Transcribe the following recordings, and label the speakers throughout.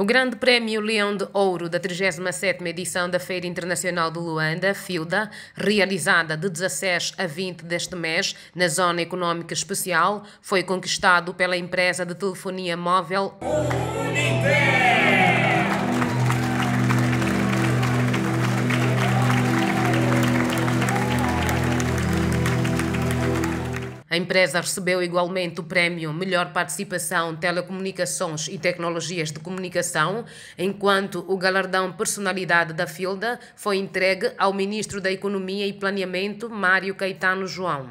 Speaker 1: O Grande Prémio Leão de Ouro da 37ª edição da Feira Internacional de Luanda, FILDA, realizada de 16 a 20 deste mês na Zona Económica Especial, foi conquistado pela empresa de telefonia móvel Unitel. A empresa recebeu igualmente o prémio Melhor Participação, Telecomunicações e Tecnologias de Comunicação, enquanto o galardão Personalidade da Filda foi entregue ao Ministro da Economia e Planeamento, Mário Caetano João.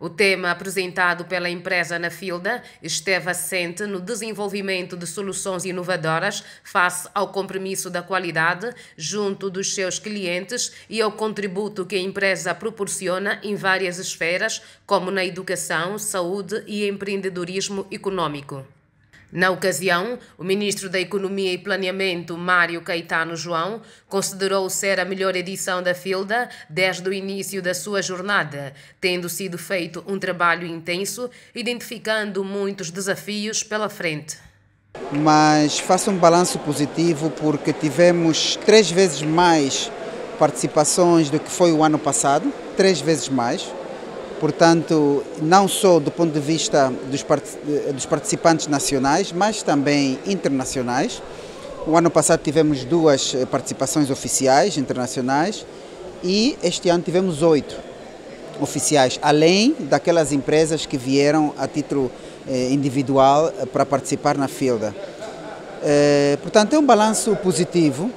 Speaker 1: O tema apresentado pela empresa na Filda esteve assente no desenvolvimento de soluções inovadoras face ao compromisso da qualidade junto dos seus clientes e ao contributo que a empresa proporciona em várias esferas, como na educação, saúde e empreendedorismo econômico. Na ocasião, o ministro da Economia e Planeamento, Mário Caetano João, considerou ser a melhor edição da Filda desde o início da sua jornada, tendo sido feito um trabalho intenso, identificando muitos desafios pela frente.
Speaker 2: Mas faço um balanço positivo porque tivemos três vezes mais participações do que foi o ano passado, três vezes mais portanto, não só do ponto de vista dos participantes nacionais, mas também internacionais. O ano passado tivemos duas eh, participações oficiais internacionais e este ano tivemos oito oficiais, além daquelas empresas que vieram a título eh, individual eh, para participar na FILDA. Portanto, é um balanço positivo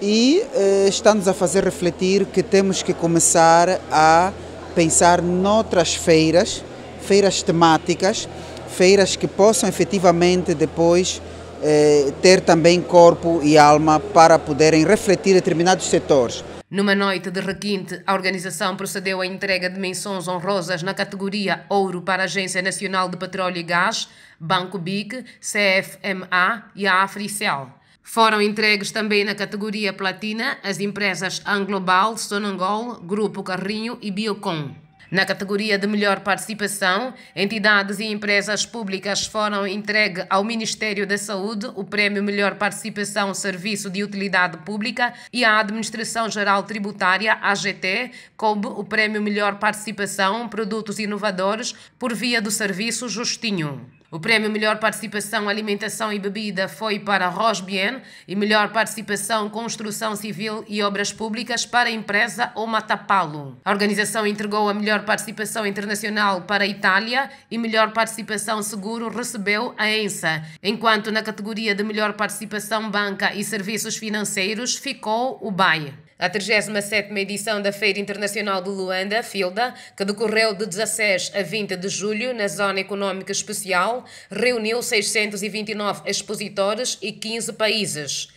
Speaker 2: e está-nos a fazer refletir que temos que começar a pensar noutras feiras, feiras temáticas, feiras que possam efetivamente depois eh, ter também corpo e alma para poderem refletir determinados setores.
Speaker 1: Numa noite de requinte, a organização procedeu à entrega de menções honrosas na categoria Ouro para a Agência Nacional de Petróleo e Gás, Banco BIC, CFMA e a Africel. Foram entregues também na categoria platina as empresas Anglobal, Sonangol, Grupo Carrinho e Biocom. Na categoria de melhor participação, entidades e empresas públicas foram entregue ao Ministério da Saúde o Prémio Melhor Participação Serviço de Utilidade Pública e à Administração Geral Tributária, AGT, como o Prémio Melhor Participação Produtos Inovadores por via do Serviço Justinho. O prémio Melhor Participação Alimentação e Bebida foi para Rosbien e Melhor Participação Construção Civil e Obras Públicas para a empresa Omatapalo. A organização entregou a Melhor Participação Internacional para a Itália e Melhor Participação Seguro recebeu a ENSA, enquanto na categoria de Melhor Participação Banca e Serviços Financeiros ficou o BAE. A 37ª edição da Feira Internacional de Luanda, FILDA, que decorreu de 16 a 20 de julho na Zona Económica Especial, reuniu 629 expositores e 15 países.